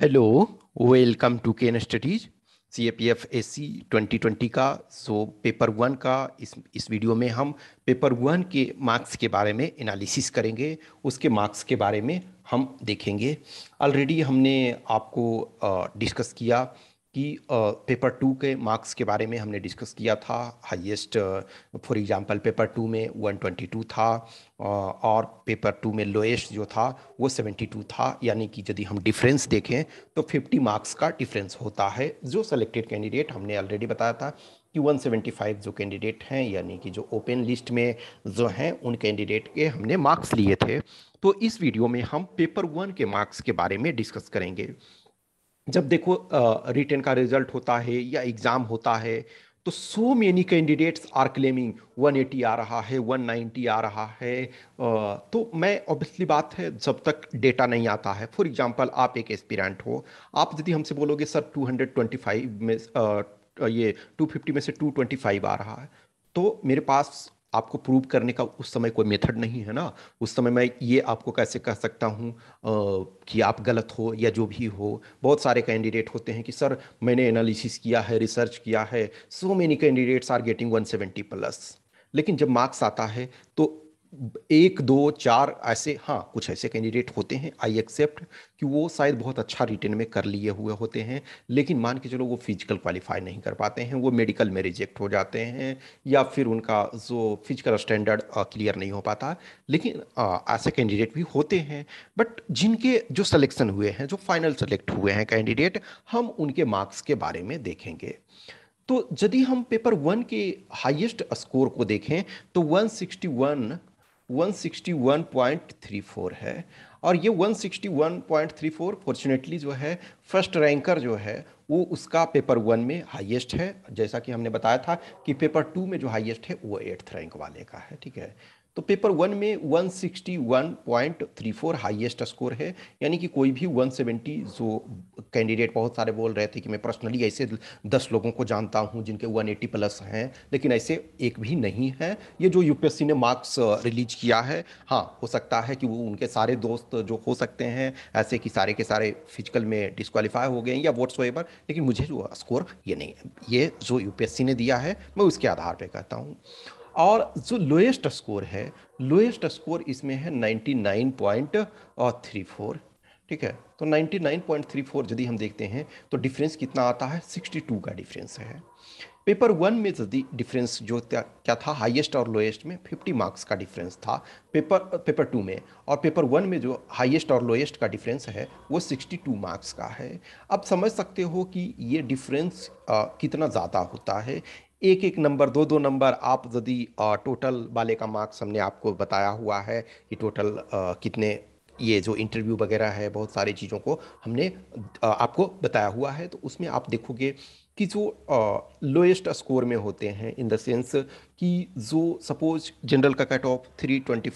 hello welcome to Ken studies C A P F S C twenty twenty का सो paper one का इस इस वीडियो में हम पेपर वन के मार्क्स के बारे में एनालिसिस करेंगे उसके मार्क्स के बारे में हम देखेंगे ऑलरेडी हमने आपको डिस्कस किया कि पेपर टू के मार्क्स के बारे में हमने डिस्कस किया था highest for example paper two में 122 था और पेपर टू में लोएस्ट जो था वो 72 था यानी कि यदि हम डिफरेंस देखें तो 50 मार्क्स का डिफरेंस होता है जो सेलेक्टेड कैंडिडेट हमने ऑलरेडी बताया था कि 175 जो कैंडिडेट हैं यानी कि जो ओपन लिस्ट में जो हैं उन कैंडिडेट के हमने मार्क्स लिए थे तो इस वीडियो में हम पेपर वन के मार्क्स के बारे में डिस्कस करेंगे जब देखो रिटर्न का रिजल्ट होता है या एग्ज़ाम होता है तो so many candidates are claiming 180 आ रहा है 190 आ रहा है तो मैं ऑब्वियसली बात है जब तक डेटा नहीं आता है फॉर एग्जांपल आप एक एस्पिरेंट हो आप यदि हमसे बोलोगे सर 225 में ये 250 में से 225 आ रहा है तो मेरे पास आपको प्रूव करने का उस समय कोई मेथड नहीं है ना उस समय मैं ये आपको कैसे कह सकता हूँ कि आप गलत हो या जो भी हो बहुत सारे कैंडिडेट होते हैं कि सर मैंने एनालिसिस किया है रिसर्च किया है so many candidates are getting 170 plus लेकिन जब मार्क्स आता है तो एक दो चार ऐसे हाँ कुछ ऐसे कैंडिडेट होते हैं आई एक्सेप्ट कि वो शायद बहुत अच्छा रिटर्न में कर लिए हुए होते हैं लेकिन मान के चलो वो फिजिकल क्वालिफाई नहीं कर पाते हैं वो मेडिकल में रिजेक्ट हो जाते हैं या फिर उनका जो फिजिकल स्टैंडर्ड क्लियर नहीं हो पाता लेकिन ऐसे कैंडिडेट भी होते हैं बट जिनके जो सलेक्शन हुए हैं जो फाइनल सेलेक्ट हुए हैं कैंडिडेट हम उनके मार्क्स के बारे में देखेंगे तो यदि हम पेपर वन के हाईएस्ट स्कोर को देखें तो 161 161.34 है और ये 161.34 फॉर्चुनेटली जो है फर्स्ट रैंकर जो है वो उसका पेपर वन में हाईएस्ट है जैसा कि हमने बताया था कि पेपर टू में जो हाईएस्ट है वो एट्थ रैंक वाले का है ठीक है तो पेपर वन में 161.34 हाईएस्ट स्कोर है यानी कि कोई भी 170 जो कैंडिडेट बहुत सारे बोल रहे थे कि मैं पर्सनली ऐसे दस लोगों को जानता हूं जिनके 180 प्लस हैं लेकिन ऐसे एक भी नहीं है ये जो यूपीएससी ने मार्क्स रिलीज किया है हाँ हो सकता है कि वो उनके सारे दोस्त जो हो सकते हैं ऐसे कि सारे के सारे फिजिकल में डिस्कवालीफाई हो गए या वोट्स वेबर लेकिन मुझे जो स्कोर ये नहीं है ये जो यू ने दिया है मैं उसके आधार पर कहता हूँ और जो लोएस्ट स्कोर है लोएस्ट स्कोर इसमें है 99.34 ठीक है तो 99.34 यदि हम देखते हैं तो डिफरेंस कितना आता है 62 का डिफरेंस है पेपर वन में यदि डिफरेंस जो क्या था हाईएस्ट और लोएस्ट में 50 मार्क्स का डिफरेंस था पेपर पेपर टू में और पेपर वन में जो हाईएस्ट और लोएस्ट का डिफरेंस है वो 62 मार्क्स का है अब समझ सकते हो कि ये डिफरेंस कितना ज़्यादा होता है एक एक नंबर दो दो नंबर आप यदि टोटल वाले का मार्क्स हमने आपको बताया हुआ है कि टोटल कितने ये जो इंटरव्यू वगैरह है बहुत सारी चीज़ों को हमने आपको बताया हुआ है तो उसमें आप देखोगे कि जो लोएस्ट स्कोर में होते हैं इन द सेंस कि जो सपोज जनरल का कट ऑफ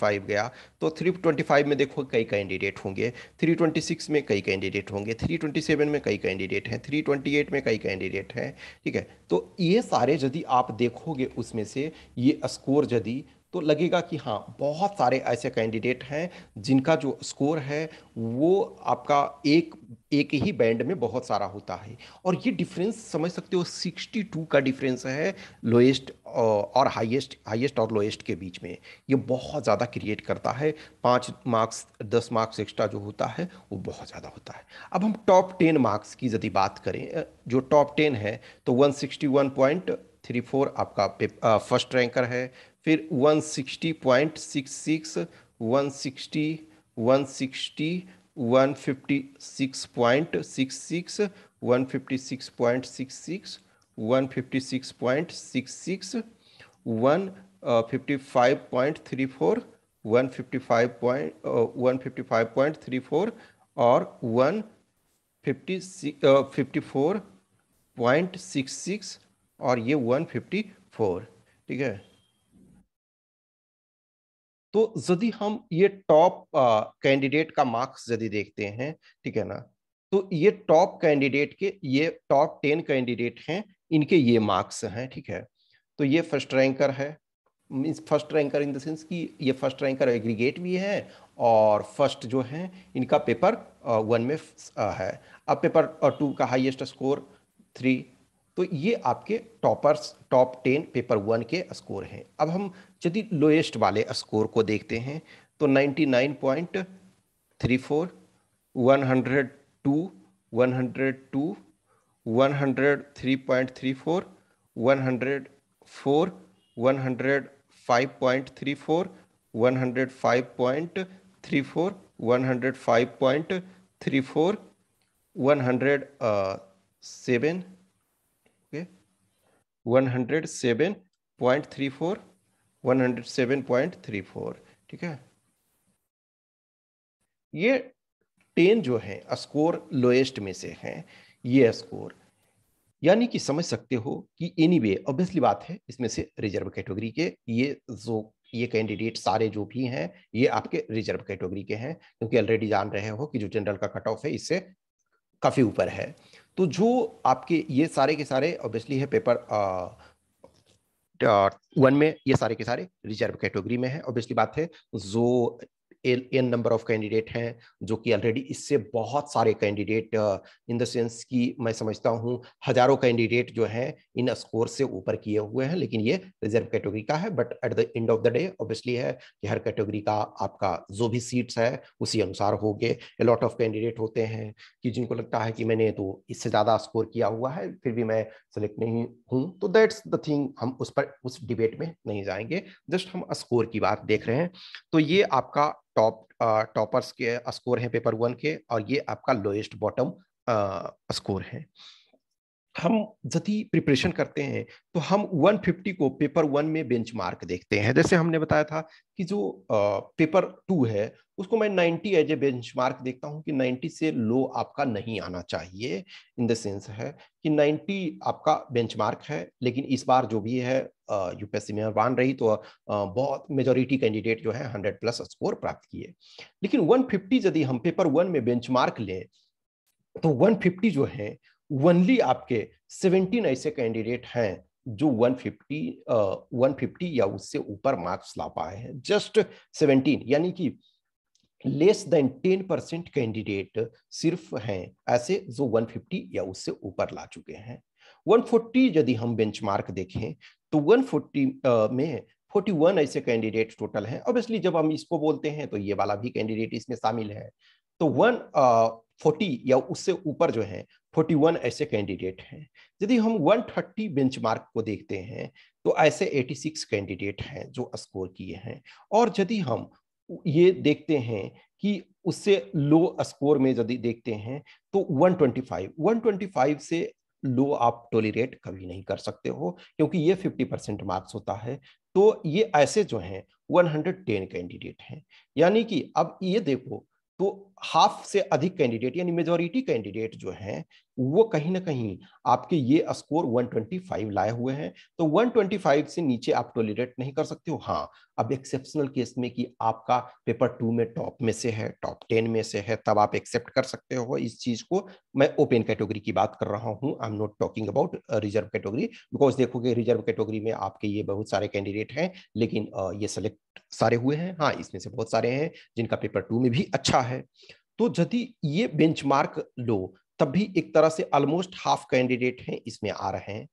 फाइव गया तो थ्री ट्वेंटी फाइव में देखो कई कैंडिडेट होंगे थ्री ट्वेंटी सिक्स में कई कैंडिडेट होंगे थ्री ट्वेंटी सेवन में कई कैंडिडेट हैं थ्री ट्वेंटी एट में कई कैंडिडेट हैं ठीक है तो ये सारे यदि आप देखोगे उसमें से ये स्कोर यदि तो लगेगा कि हाँ बहुत सारे ऐसे कैंडिडेट हैं जिनका जो स्कोर है वो आपका एक एक ही बैंड में बहुत सारा होता है और ये डिफरेंस समझ सकते हो 62 का डिफरेंस है लोएस्ट और हाईएस्ट हाईएस्ट और लोएस्ट के बीच में ये बहुत ज़्यादा क्रिएट करता है पाँच मार्क्स दस मार्क्स एक्स्ट्रा जो होता है वो बहुत ज़्यादा होता है अब हम टॉप टेन मार्क्स की यदि बात करें जो टॉप टेन है तो 161.34 आपका फर्स्ट रैंकर है फिर सिक्सटी 160 160 156.66 156.66 156.66 155.34 155.34 और 154.66 और ये 154 ठीक है तो यदि हम ये टॉप कैंडिडेट का मार्क्स यदि देखते हैं ठीक है ना तो ये टॉप कैंडिडेट के ये टॉप टेन कैंडिडेट हैं इनके ये मार्क्स हैं ठीक है तो ये फर्स्ट रैंकर है means first ranker in the sense कि ये फर्स्ट रैंकर एग्रीगेट भी है और फर्स्ट जो है इनका पेपर वन में है अब पेपर टू का हाईएस्ट स्कोर थ्री तो ये आपके toppers top ten paper one के स्कोर हैं अब हम यदि लोएस्ट वाले स्कोर को देखते हैं तो ninety nine point three four one hundred two one hundred two one hundred three point three four one hundred four one hundred five point three four one hundred five point three four one hundred five point three four one hundred seven 107.34 ठीक है ये ten जो है score lowest में से है ये score यानी कि समझ सकते हो कि एनी वे ऑब्वियसली बात है इसमें से रिजर्व कैटेगरी के ये जो ये कैंडिडेट सारे जो भी हैं ये आपके रिजर्व कैटेगरी के हैं क्योंकि ऑलरेडी जान रहे हो कि जो जनरल का कट ऑफ है इससे काफ़ी ऊपर है तो जो आपके ये सारे के सारे ऑब्वियसली है पेपर वन में ये सारे के सारे रिजर्व कैटेगरी में है ऑब्वियसली बात है जो एन नंबर ऑफ कैंडिडेट हैं जो कि ऑलरेडी इससे बहुत सारे कैंडिडेट इन द सेंस कि मैं समझता हूँ हजारों कैंडिडेट जो हैं इन स्कोर से ऊपर किए हुए हैं लेकिन ये रिजर्व कैटेगरी का है but at the end of the day obviously है कि हर कैटेगरी का आपका जो भी सीट्स है उसी अनुसार हो गए लॉट ऑफ कैंडिडेट होते हैं कि जिनको लगता है कि मैंने तो इससे ज़्यादा स्कोर किया हुआ है फिर भी मैं सेलेक्ट नहीं हूँ तो दैट्स द थिंग हम उस पर उस डिबेट में नहीं जाएंगे जस्ट हम स्कोर की बात देख रहे हैं तो ये आपका टॉप टॉपर्स uh, के स्कोर uh, हैं पेपर वन के और ये आपका लोएस्ट बॉटम स्कोर है हम यदि प्रिपरेशन करते हैं तो हम 150 को पेपर वन में बेंचमार्क देखते हैं जैसे हमने बताया था कि जो पेपर टू है उसको मैं 90 एज ए बेंच देखता हूँ कि 90 से लो आपका नहीं आना चाहिए इन द सेंस है कि 90 आपका बेंचमार्क है लेकिन इस बार जो भी है यूपीएससी में मान रही तो बहुत मेजोरिटी कैंडिडेट जो है 100 प्लस स्कोर प्राप्त किए लेकिन 150 यदि हम पेपर वन में बेंचमार्क लें तो 150 जो है ओनली आपके 17 ऐसे कैंडिडेट हैं जो 150 uh, 150 या उससे ऊपर मार्क्स ला पाए हैं जस्ट 17 यानी कि लेस देन 10 परसेंट कैंडिडेट सिर्फ हैं ऐसे जो 150 या उससे ऊपर ला चुके हैं 140 यदि हम बेंचमार्क देखें तो 140 uh, में 41 ऐसे कैंडिडेट टोटल हैं ऑब्वियसली जब हम इसको बोलते हैं तो ये वाला भी कैंडिडेट इसमें शामिल है तो वन फोर्टी या उससे ऊपर जो है 41 ऐसे कैंडिडेट हैं यदि हम 130 बेंचमार्क को देखते हैं तो ऐसे 86 कैंडिडेट हैं जो स्कोर किए हैं और यदि हम ये देखते हैं कि उससे लो स्कोर में यदि देखते हैं तो 125 125 से लो आप टोलीरेट कभी नहीं कर सकते हो क्योंकि ये 50 परसेंट मार्क्स होता है तो ये ऐसे जो हैं 110 कैंडिडेट हैं यानी कि अब ये देखो तो हाफ से अधिक कैंडिडेट यानी मेजोरिटी कैंडिडेट जो हैं वो कहीं ना कहीं आपके ये स्कोर 125 लाए हुए हैं तो 125 से नीचे आप टोलरेट नहीं कर सकते हो हाँ अब एक्सेप्शनल केस में कि आपका पेपर टू में टॉप में से है टॉप टेन में से है तब आप एक्सेप्ट कर सकते हो इस चीज को मैं ओपन कैटेगरी की बात कर रहा हूँ I am not talking about reserve category because देखोगे रिजर्व कैटेगरी में आपके ये बहुत सारे कैंडिडेट हैं लेकिन uh, ये सेलेक्ट सारे हुए हैं हाँ इसमें से बहुत सारे हैं जिनका पेपर टू में भी अच्छा है तो यदि ये बेंचमार्क लो तब भी एक तरह से ऑलमोस्ट हाफ कैंडिडेट हैं इसमें आ रहे हैं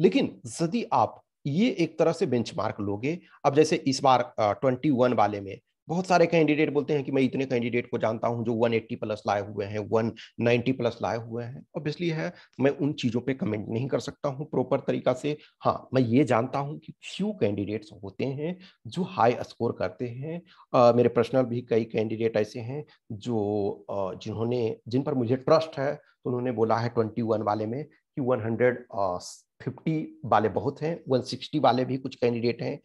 लेकिन यदि आप ये एक तरह से बेंचमार्क लोगे अब जैसे इस बार ट्वेंटी वन वाले में बहुत सारे कैंडिडेट बोलते हैं कि मैं इतने कैंडिडेट को जानता हूं जो 180 प्लस लाए हुए हैं 190 प्लस लाए हुए हैं ऑब्वियसली है मैं उन चीज़ों पे कमेंट नहीं कर सकता हूं प्रॉपर तरीका से हाँ मैं ये जानता हूं कि फ्यू कैंडिडेट्स होते हैं जो हाई स्कोर करते हैं आ, मेरे पर्सनल भी कई कैंडिडेट ऐसे हैं जो जिन्होंने जिन पर मुझे ट्रस्ट है तो उन्होंने बोला है ट्वेंटी वाले में कि वन फिफ्टी वाले बहुत हैं 160 वाले भी कुछ कैंडिडेट हैं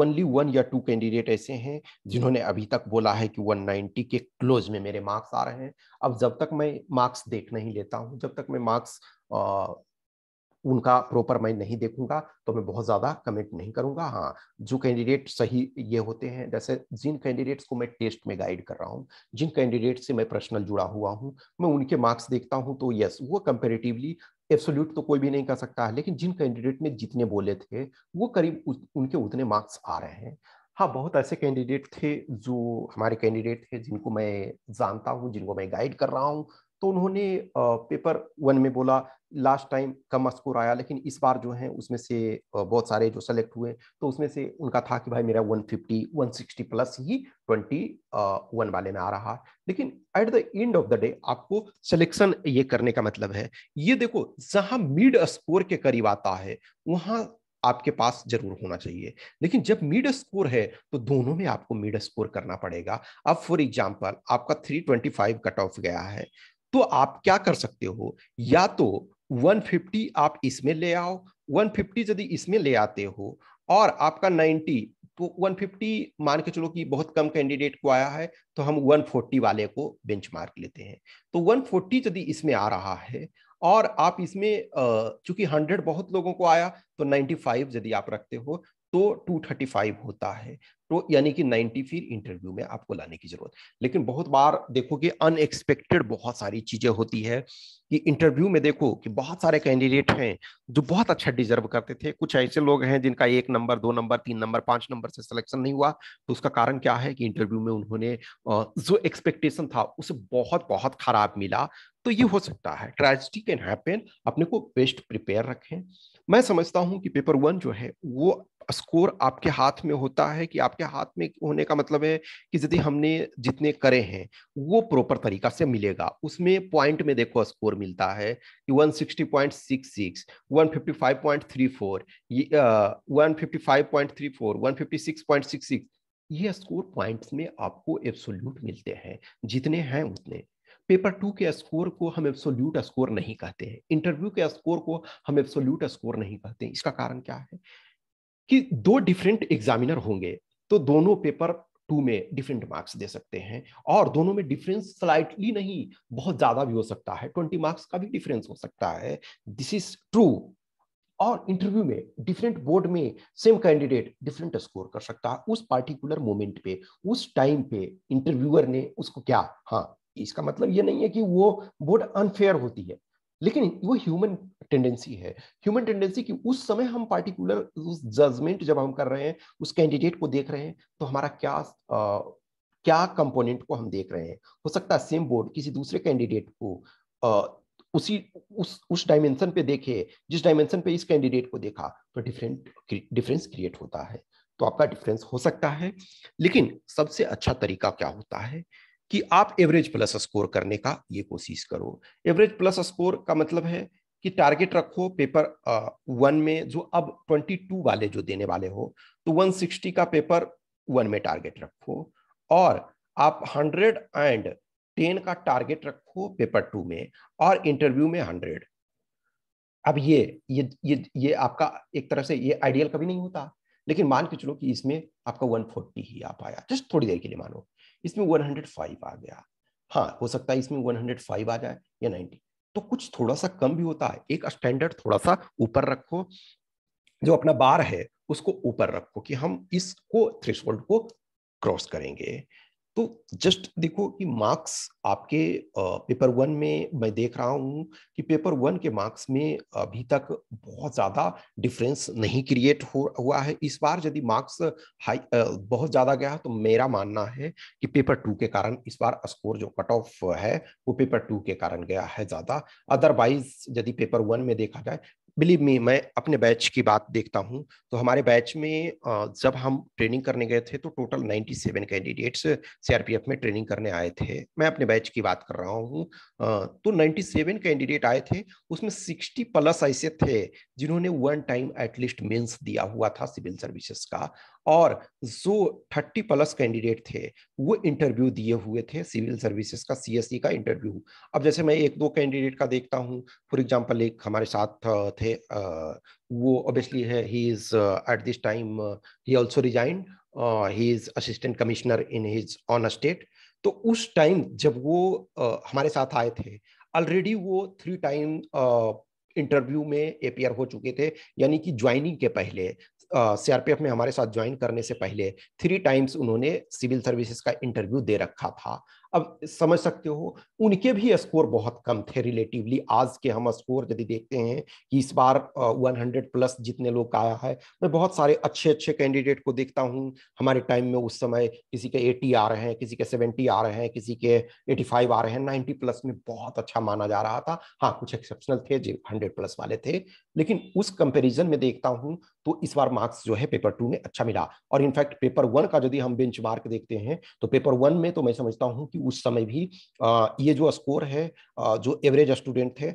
ओनली वन या टू कैंडिडेट ऐसे हैं जिन्होंने अभी तक बोला है कि 190 के क्लोज में मेरे मार्क्स आ रहे हैं अब जब तक मैं मार्क्स देख नहीं लेता हूं जब तक मैं मार्क्स उनका प्रॉपर मैं नहीं देखूंगा तो मैं बहुत ज़्यादा कमेंट नहीं करूंगा हाँ जो कैंडिडेट सही ये होते हैं जैसे जिन कैंडिडेट्स को मैं टेस्ट में गाइड कर रहा हूँ जिन कैंडिडेट से मैं पर्सनल जुड़ा हुआ हूँ मैं उनके मार्क्स देखता हूँ तो यस वो कंपेरेटिवली एब्सोल्यूट तो कोई भी नहीं कर सकता है लेकिन जिन कैंडिडेट ने जितने बोले थे वो करीब उनके उतने मार्क्स आ रहे हैं हाँ बहुत ऐसे कैंडिडेट थे जो हमारे कैंडिडेट थे जिनको मैं जानता हूँ जिनको मैं गाइड कर रहा हूँ तो उन्होंने पेपर वन में बोला लास्ट टाइम कम स्कोर आया लेकिन इस बार जो है उसमें से बहुत सारे जो सेलेक्ट हुए तो उसमें से उनका था कि भाई मेरा 150 160 प्लस ही 21 वाले में आ रहा है लेकिन at the end of the day आपको सिलेक्शन ये करने का मतलब है ये देखो जहां मिड स्कोर के करीब आता है वहां आपके पास जरूर होना चाहिए लेकिन जब मिड स्कोर है तो दोनों में आपको मिड स्कोर करना पड़ेगा अब फॉर एग्जाम्पल आपका 325 कट ऑफ गया है तो आप क्या कर सकते हो या तो 150 आप इसमें ले आओ 150 यदि इसमें ले आते हो और आपका 90 तो 150 मान के चलो कि बहुत कम कैंडिडेट को आया है तो हम 140 वाले को बेंचमार्क लेते हैं तो 140 यदि इसमें आ रहा है और आप इसमें चूंकि 100 बहुत लोगों को आया तो 95 यदि आप रखते हो तो 235 होता है तो यानी कि 90 फिर इंटरव्यू में आपको लाने की जरूरत लेकिन बहुत बार देखो कि अनएक्सपेक्टेड बहुत सारी चीजें होती है कि इंटरव्यू में देखो कि बहुत सारे कैंडिडेट हैं जो बहुत अच्छा डिजर्व करते थे कुछ ऐसे लोग हैं जिनका एक नंबर दो नंबर तीन नंबर पांच नंबर से सिलेक्शन नहीं हुआ तो उसका कारण क्या है कि इंटरव्यू में उन्होंने जो एक्सपेक्टेशन था उसे बहुत बहुत खराब मिला तो ये हो सकता है ट्रेजिडी कैन हैपन अपने को बेस्ट प्रिपेयर रखें मैं समझता हूं कि पेपर वन जो है वो स्कोर आपके हाथ में होता है कि आपके हाथ में होने का मतलब है कि यदि हमने जितने करे हैं वो प्रॉपर तरीका से मिलेगा उसमें पॉइंट में देखो स्कोर मिलता है कि 160.66, 155.34, ये वन ये स्कोर पॉइंट्स में आपको एब्सोल्यूट मिलते हैं जितने हैं उतने पेपर टू के स्कोर को हम एब्सोल्यूट स्कोर नहीं कहते हैं इंटरव्यू के स्कोर को हम एब्सोल्यूट स्कोर नहीं कहते हैं इसका कारण क्या है कि दो डिफरेंट एग्जामिनर होंगे तो दोनों पेपर टू में डिफरेंट मार्क्स दे सकते हैं और दोनों में डिफरेंस स्लाइटली नहीं बहुत ज्यादा भी हो सकता है ट्वेंटी मार्क्स का भी डिफरेंस हो सकता है दिस इज ट्रू और इंटरव्यू में डिफरेंट बोर्ड में सेम कैंडिडेट डिफरेंट स्कोर कर सकता है उस पार्टिकुलर मोमेंट पे उस टाइम पे इंटरव्यूअर ने उसको क्या हाँ इसका मतलब ये नहीं है कि वो बहुत अनफेयर होती है लेकिन वो ह्यूमन टेंडेंसी है ह्यूमन टेंडेंसी कि उस समय हम पार्टिकुलर उस जजमेंट जब हम कर रहे हैं उस कैंडिडेट को देख रहे हैं तो हमारा क्या आ, क्या कंपोनेंट को हम देख रहे हैं हो सकता है सेम बोर्ड किसी दूसरे कैंडिडेट को आ, उसी उस उस डायमेंशन पे देखे जिस डायमेंशन पे इस कैंडिडेट को देखा तो डिफरेंट डिफरेंस क्रिएट होता है तो आपका डिफरेंस हो सकता है लेकिन सबसे अच्छा तरीका क्या होता है कि आप एवरेज प्लस स्कोर करने का ये कोशिश करो एवरेज प्लस स्कोर का मतलब है कि टारगेट रखो पेपर वन में जो अब ट्वेंटी टू वाले जो देने वाले हो तो वन सिक्सटी का पेपर वन में टारगेट रखो और आप हंड्रेड एंड टेन का टारगेट रखो पेपर टू में और इंटरव्यू में हंड्रेड अब ये ये ये ये आपका एक तरह से ये आइडियल कभी नहीं होता लेकिन मान के चलो कि इसमें आपका 140 ही आ पाया जस्ट थोड़ी देर के लिए मानो इसमें 105 आ गया हाँ हो सकता है इसमें 105 आ जाए या 90 तो कुछ थोड़ा सा कम भी होता है एक स्टैंडर्ड थोड़ा सा ऊपर रखो जो अपना बार है उसको ऊपर रखो कि हम इसको थ्रेशोल्ड को क्रॉस करेंगे तो जस्ट देखो कि मार्क्स आपके पेपर वन में मैं देख रहा हूं कि पेपर वन के मार्क्स में अभी तक बहुत ज़्यादा डिफरेंस नहीं क्रिएट हो हुआ है इस बार यदि मार्क्स हाई बहुत ज़्यादा गया तो मेरा मानना है कि पेपर टू के कारण इस बार स्कोर जो कट ऑफ है वो पेपर टू के कारण गया है ज़्यादा अदरवाइज यदि पेपर वन में देखा जाए बिलीव मी मैं अपने बैच की बात देखता हूँ तो हमारे बैच में जब हम ट्रेनिंग करने गए थे तो टोटल 97 कैंडिडेट्स सीआरपीएफ में ट्रेनिंग करने आए थे मैं अपने बैच की बात कर रहा हूँ तो 97 कैंडिडेट आए थे उसमें 60 प्लस ऐसे थे जिन्होंने वन टाइम एटलीस्ट मेंस दिया हुआ था सिविल सर्विसेज का और जो थर्टी प्लस कैंडिडेट थे वो इंटरव्यू दिए हुए थे सिविल सर्विसेज का सीएससी e का इंटरव्यू अब जैसे मैं एक दो कैंडिडेट का देखता हूँ फॉर एग्जांपल एक हमारे साथ थे वो ऑब्वियसली है he is at this time he also resign he is assistant commissioner in his own state तो उस टाइम जब वो हमारे साथ आए थे ऑलरेडी वो थ्री टाइम इंटरव्यू में एपीआर हो चुके थे यानी कि ज्वाइनिंग के पहले सीआरपीएफ में हमारे साथ ज्वाइन करने से पहले थ्री टाइम्स उन्होंने सिविल सर्विसेज का इंटरव्यू दे रखा था अब समझ सकते हो उनके भी स्कोर बहुत कम थे रिलेटिवली आज के हम स्कोर यदि देखते हैं कि इस बार 100 प्लस जितने लोग का आया है मैं बहुत सारे अच्छे अच्छे कैंडिडेट को देखता हूँ हमारे टाइम में उस समय किसी के 80 आ रहे हैं किसी के 70 आ रहे हैं किसी के 85 आ रहे हैं 90 प्लस में बहुत अच्छा माना जा रहा था हाँ कुछ एक्सेप्शनल थे जो हंड्रेड प्लस वाले थे लेकिन उस कंपेरिजन में देखता हूँ तो इस बार मार्क्स जो है पेपर टू में अच्छा मिला और इनफैक्ट पेपर वन का यदि हम बेंच देखते हैं तो पेपर वन में तो मैं समझता हूँ कि उस समय भी आ, ये जो स्कोर है आ, जो एवरेज स्टूडेंट थे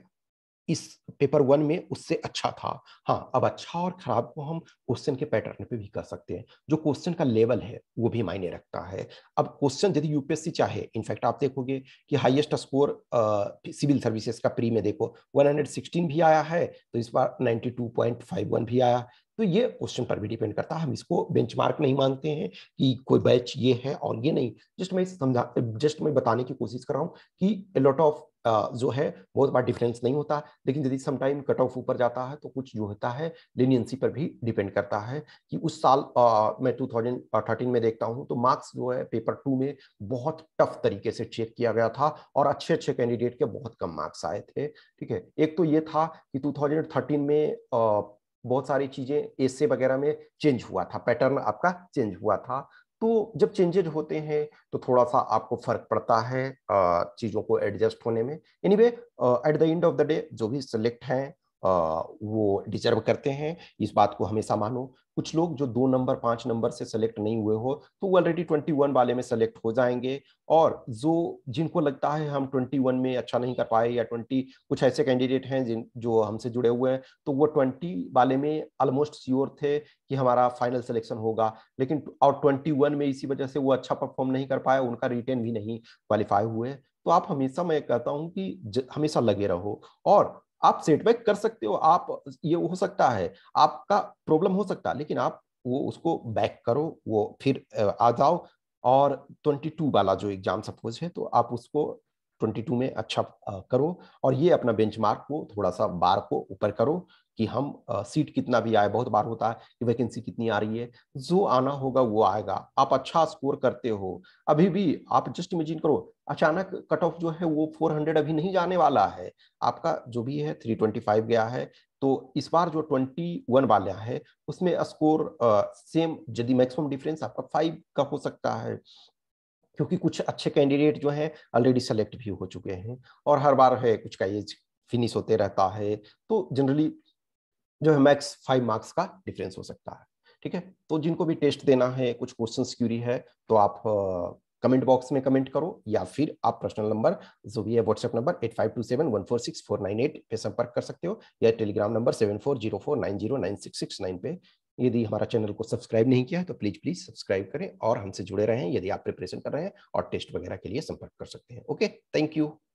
इस पेपर वन में उससे अच्छा था हाँ अब अच्छा और खराब को हम क्वेश्चन के पैटर्न पे भी कर सकते हैं जो क्वेश्चन का लेवल है वो भी मायने रखता है अब क्वेश्चन यदि यूपीएससी चाहे इनफैक्ट आप देखोगे कि हाईएस्ट स्कोर सिविल सर्विसेज का प्री में देखो 116 भी आया है तो इस बार 92.51 भी आया तो ये क्वेश्चन पर भी डिपेंड करता है हम इसको बेंचमार्क नहीं मानते हैं कि कोई बैच ये है और ये नहीं जस्ट मैं समझा जस्ट मैं बताने की कोशिश कर रहा हूँ कि लॉट ऑफ जो है बहुत बड़ा डिफरेंस नहीं होता लेकिन यदि समटाइम कट ऑफ ऊपर जाता है तो कुछ जो होता है लेनियंसी पर भी डिपेंड करता है कि उस साल आ, मैं 2013 में देखता हूँ तो मार्क्स जो है पेपर टू में बहुत टफ तरीके से चेक किया गया था और अच्छे अच्छे कैंडिडेट के बहुत कम मार्क्स आए थे ठीक है एक तो ये था कि टू में आ, बहुत सारी चीज़ें एसे वगैरह में चेंज हुआ था पैटर्न आपका चेंज हुआ था तो जब चेंजेज होते हैं तो थोड़ा सा आपको फर्क पड़ता है चीज़ों को एडजस्ट होने में anyway at the end of the day जो भी सिलेक्ट हैं वो डिजर्व करते हैं इस बात को हमेशा मानो कुछ लोग जो दो नंबर पांच नंबर से सेलेक्ट नहीं हुए हो तो वो ऑलरेडी ट्वेंटी वन वाले में सेलेक्ट हो जाएंगे और जो जिनको लगता है हम ट्वेंटी वन में अच्छा नहीं कर पाए या ट्वेंटी कुछ ऐसे कैंडिडेट हैं जिन जो हमसे जुड़े हुए हैं तो वो ट्वेंटी वाले में ऑलमोस्ट श्योर थे कि हमारा फाइनल सिलेक्शन होगा लेकिन और ट्वेंटी वन में इसी वजह से वो अच्छा परफॉर्म नहीं कर पाया उनका रिटर्न भी नहीं क्वालिफाई हुए तो आप हमेशा मैं कहता हूं कि हमेशा लगे रहो और आप सेटबैक कर सकते हो आप ये हो सकता है आपका प्रॉब्लम हो सकता है लेकिन आप वो उसको बैक करो वो फिर आ जाओ और 22 वाला जो एग्जाम सपोज है तो आप उसको 2022 में अच्छा करो और ये अपना बेंचमार्क को थोड़ा सा बार को ऊपर करो कि हम सीट कितना भी आए बहुत बार होता है कि वैकेंसी कितनी आ रही है जो आना होगा वो आएगा आप अच्छा स्कोर करते हो अभी भी आप जस्ट इमेजिन करो अचानक कट ऑफ जो है वो 400 अभी नहीं जाने वाला है आपका जो भी है 325 गया है तो इस बार जो 21 वाले है उसमें स्कोर सेम यदि मैक्सिमम डिफरेंस आपका फाइव का हो सकता है क्योंकि कुछ अच्छे कैंडिडेट जो हैं ऑलरेडी सेलेक्ट भी हो चुके हैं और हर बार है कुछ का एज फिनिश होते रहता है तो जनरली जो है मैक्स फाइव मार्क्स का डिफरेंस हो सकता है ठीक है तो जिनको भी टेस्ट देना है कुछ क्वेश्चन क्यूरी है तो आप कमेंट बॉक्स में कमेंट करो या फिर आप पर्सनल नंबर जो भी है WhatsApp number eight five two seven one four six four nine eight पे संपर्क कर सकते हो या Telegram number seven four zero four nine zero nine six six nine पे यदि हमारा चैनल को सब्सक्राइब नहीं किया है तो प्लीज प्लीज सब्सक्राइब करें और हमसे जुड़े रहें यदि आप प्रिपरेशन कर रहे हैं और टेस्ट वगैरह के लिए संपर्क कर सकते हैं ओके थैंक यू